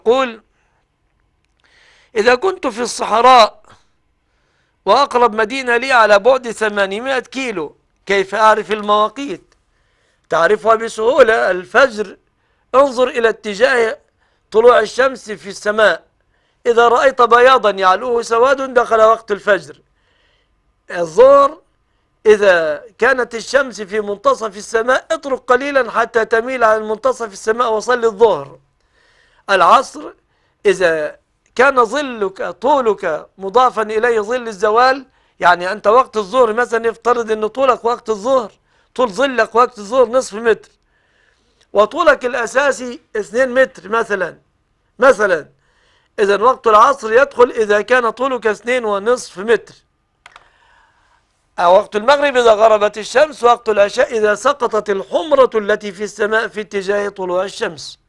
يقول إذا كنت في الصحراء وأقرب مدينة لي على بعد 800 كيلو كيف أعرف المواقيت تعرفها بسهولة الفجر انظر إلى اتجاه طلوع الشمس في السماء إذا رأيت بياضا يعلوه سواد دخل وقت الفجر الظهر إذا كانت الشمس في منتصف السماء اترك قليلا حتى تميل عن منتصف السماء وصلي الظهر العصر إذا كان ظلك طولك مضافا إليه ظل الزوال يعني أنت وقت الظهر مثلا يفترض أن طولك وقت الظهر طول ظلك وقت الظهر نصف متر وطولك الأساسي اثنين متر مثلا مثلا إذا وقت العصر يدخل إذا كان طولك اثنين ونصف متر آه، وقت المغرب إذا غربت الشمس وقت العشاء إذا سقطت الحمرة التي في السماء في اتجاه طلوع الشمس